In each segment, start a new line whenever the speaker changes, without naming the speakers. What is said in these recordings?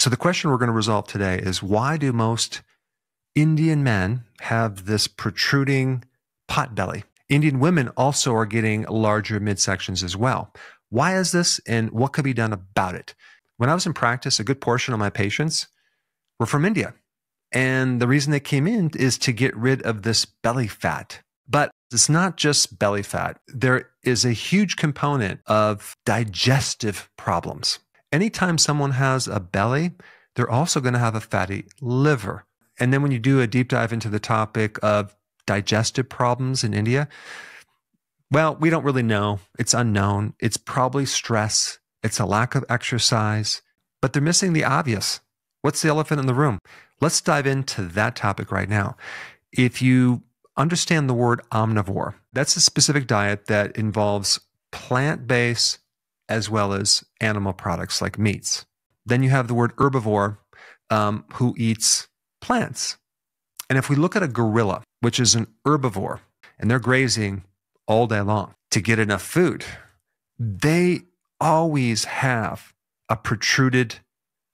So, the question we're going to resolve today is why do most Indian men have this protruding pot belly? Indian women also are getting larger midsections as well. Why is this and what could be done about it? When I was in practice, a good portion of my patients were from India. And the reason they came in is to get rid of this belly fat. But it's not just belly fat, there is a huge component of digestive problems. Anytime someone has a belly, they're also going to have a fatty liver. And then when you do a deep dive into the topic of digestive problems in India, well, we don't really know. It's unknown. It's probably stress, it's a lack of exercise, but they're missing the obvious. What's the elephant in the room? Let's dive into that topic right now. If you understand the word omnivore, that's a specific diet that involves plant based as well as animal products like meats. Then you have the word herbivore, um, who eats plants. And if we look at a gorilla, which is an herbivore, and they're grazing all day long to get enough food, they always have a protruded,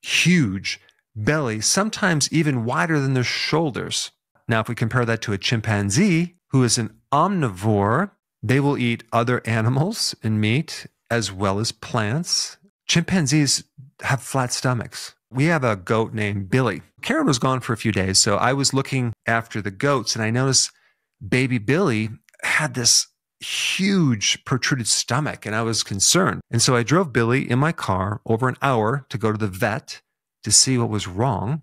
huge belly, sometimes even wider than their shoulders. Now, if we compare that to a chimpanzee, who is an omnivore, they will eat other animals and meat as well as plants. Chimpanzees have flat stomachs. We have a goat named Billy. Karen was gone for a few days, so I was looking after the goats and I noticed baby Billy had this huge protruded stomach and I was concerned. And so I drove Billy in my car over an hour to go to the vet to see what was wrong.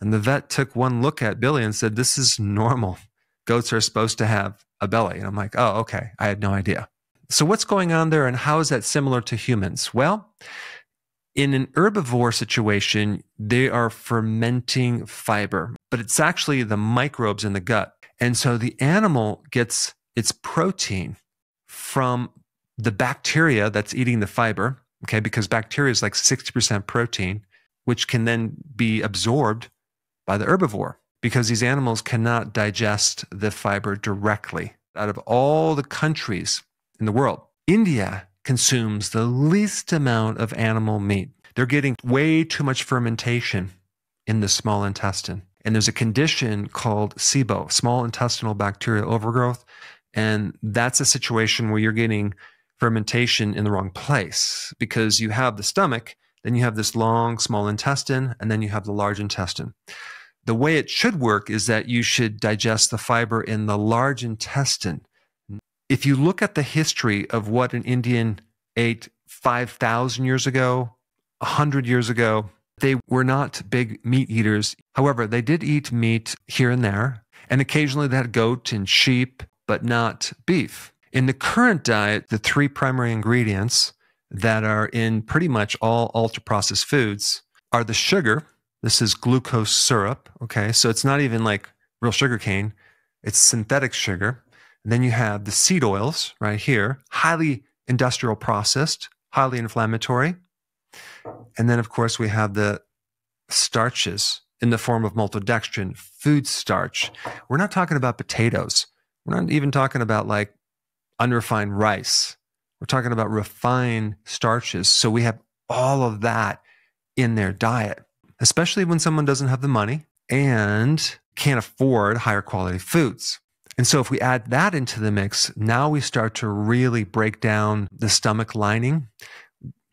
And the vet took one look at Billy and said, This is normal. Goats are supposed to have a belly. And I'm like, Oh, okay. I had no idea. So, what's going on there, and how is that similar to humans? Well, in an herbivore situation, they are fermenting fiber, but it's actually the microbes in the gut. And so the animal gets its protein from the bacteria that's eating the fiber, okay, because bacteria is like 60% protein, which can then be absorbed by the herbivore because these animals cannot digest the fiber directly. Out of all the countries in the world. India consumes the least amount of animal meat. They're getting way too much fermentation in the small intestine. And there's a condition called SIBO, small intestinal bacterial overgrowth. And that's a situation where you're getting fermentation in the wrong place because you have the stomach, then you have this long small intestine, and then you have the large intestine. The way it should work is that you should digest the fiber in the large intestine if you look at the history of what an Indian ate 5,000 years ago, 100 years ago, they were not big meat eaters. However, they did eat meat here and there, and occasionally they had goat and sheep, but not beef. In the current diet, the three primary ingredients that are in pretty much all ultra processed foods are the sugar. This is glucose syrup. Okay. So it's not even like real sugar cane, it's synthetic sugar. And then you have the seed oils right here, highly industrial processed, highly inflammatory. And then, of course, we have the starches in the form of maltodextrin, food starch. We're not talking about potatoes. We're not even talking about like unrefined rice. We're talking about refined starches. So we have all of that in their diet, especially when someone doesn't have the money and can't afford higher quality foods. And so if we add that into the mix, now we start to really break down the stomach lining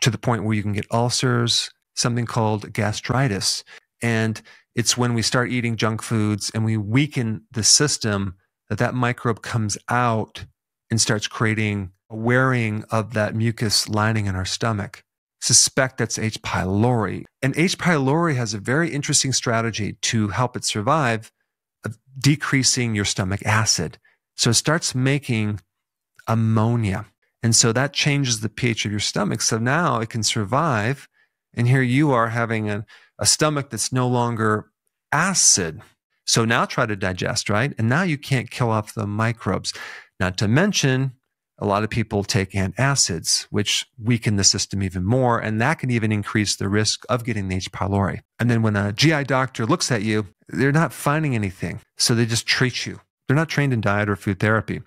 to the point where you can get ulcers, something called gastritis. And it's when we start eating junk foods and we weaken the system that that microbe comes out and starts creating a wearing of that mucus lining in our stomach. Suspect that's H. pylori. And H. pylori has a very interesting strategy to help it survive decreasing your stomach acid. So it starts making ammonia. And so that changes the pH of your stomach. So now it can survive. And here you are having a, a stomach that's no longer acid. So now try to digest, right? And now you can't kill off the microbes. Not to mention, a lot of people take antacids, which weaken the system even more, and that can even increase the risk of getting the H. pylori. And then when a GI doctor looks at you, they're not finding anything, so they just treat you. They're not trained in diet or food therapy.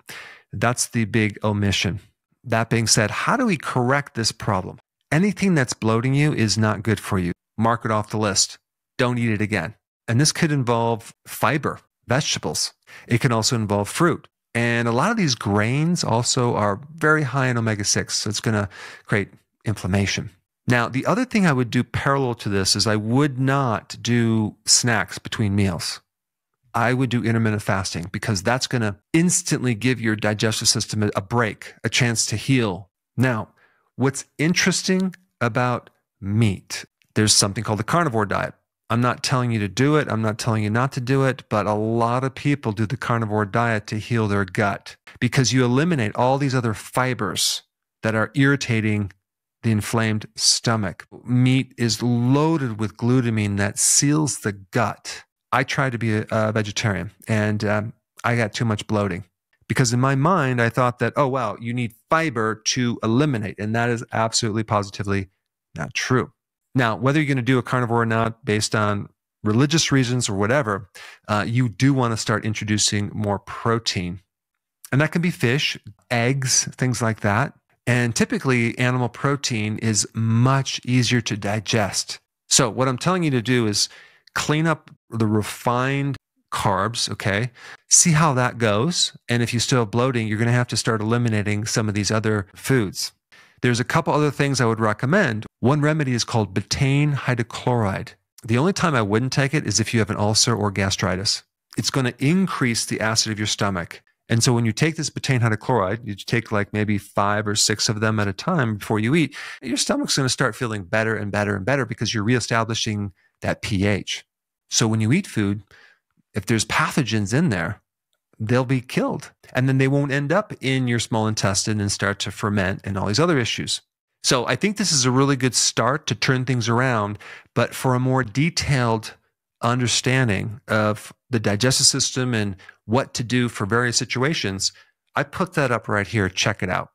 That's the big omission. That being said, how do we correct this problem? Anything that's bloating you is not good for you. Mark it off the list. Don't eat it again. And this could involve fiber, vegetables. It can also involve fruit. And a lot of these grains also are very high in omega 6, so it's going to create inflammation. Now, the other thing I would do parallel to this is I would not do snacks between meals. I would do intermittent fasting because that's going to instantly give your digestive system a break, a chance to heal. Now, what's interesting about meat, there's something called the carnivore diet. I'm not telling you to do it. I'm not telling you not to do it. But a lot of people do the carnivore diet to heal their gut because you eliminate all these other fibers that are irritating the inflamed stomach. Meat is loaded with glutamine that seals the gut. I tried to be a, a vegetarian and um, I got too much bloating because in my mind, I thought that, oh, wow, you need fiber to eliminate. And that is absolutely positively not true. Now, whether you're going to do a carnivore or not, based on religious reasons or whatever, uh, you do want to start introducing more protein. And that can be fish, eggs, things like that. And typically, animal protein is much easier to digest. So, what I'm telling you to do is clean up the refined carbs, okay? See how that goes. And if you still have bloating, you're going to have to start eliminating some of these other foods. There's a couple other things I would recommend. One remedy is called betaine hydrochloride. The only time I wouldn't take it is if you have an ulcer or gastritis. It's going to increase the acid of your stomach. And so when you take this betaine hydrochloride, you take like maybe five or six of them at a time before you eat, your stomach's going to start feeling better and better and better because you're reestablishing that pH. So when you eat food, if there's pathogens in there, they'll be killed. And then they won't end up in your small intestine and start to ferment and all these other issues. So I think this is a really good start to turn things around. But for a more detailed understanding of the digestive system and what to do for various situations, I put that up right here. Check it out.